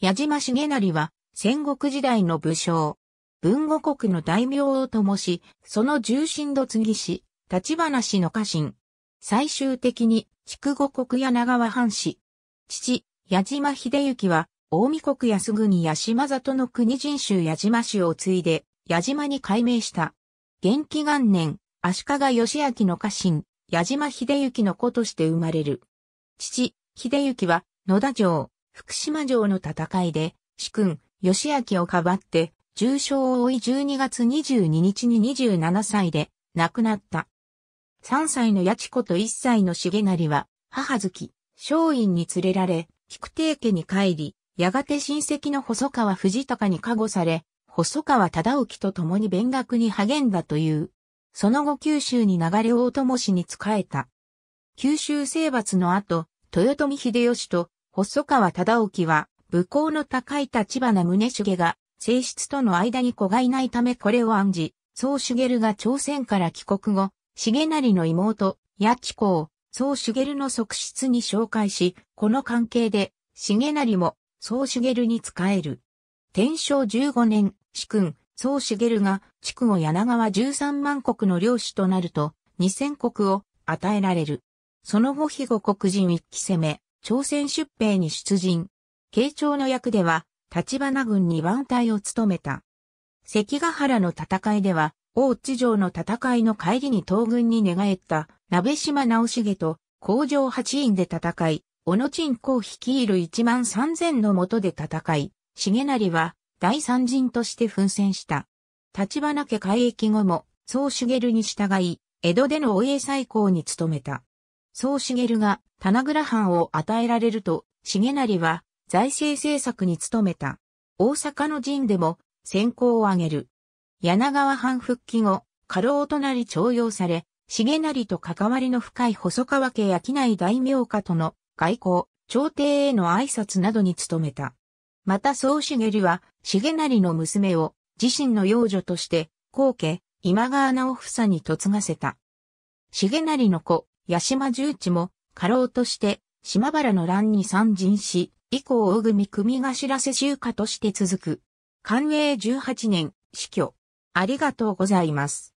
矢島重成は戦国時代の武将。文後国の大名をとし、その重心の継ぎし、立花氏の家臣。最終的に、筑後国長和藩士。父、矢島秀行は、大見国安国八島里の国人衆矢島氏を継いで、矢島に改名した。元気元年、足利義明の家臣、矢島秀行の子として生まれる。父、秀行は、野田城、福島城の戦いで、主君、義明をかばって、重傷を負い12月22日に27歳で亡くなった。3歳の八千子と1歳の重成は、母月、松陰に連れられ、菊亭家に帰り、やがて親戚の細川藤隆に加護され、細川忠興と共に勉学に励んだという。その後九州に流れ大友氏に仕えた。九州征伐の後、豊臣秀吉と細川忠興は、武功の高い立花宗茂が、正室との間に子がいないためこれを案じ、宗茂が朝鮮から帰国後、重成の妹、八千子を、宗茂の側室に紹介し、この関係で、重成も、宗茂に仕える。天正15年、主君、宗茂が、地後柳川13万国の領主となると、二千国を与えられる。その後、肥後国人一期攻め、朝鮮出兵に出陣。慶長の役では、立花軍に番隊を務めた。関ヶ原の戦いでは、大地城の戦いの帰りに東軍に寝返った、鍋島直茂と、工場八院で戦い、小野鎮公率いる一万三千の下で戦い、重成は、第三陣として奮戦した。立花家改易後も、宗茂に従い、江戸でのお家再興に努めた。総茂が棚倉藩を与えられると、重成は財政政策に努めた。大阪の陣でも先行を挙げる。柳川藩復帰後、家老となり徴用され、重成と関わりの深い細川家や商い大名家との外交、朝廷への挨拶などに努めた。また総茂は、重成の娘を自身の養女として、皇家、今川直房に嫁がせた。重成の子、八島重地も、家老として、島原の乱に参陣し、以降大組組頭世襲家として続く。寛永18年、死去。ありがとうございます。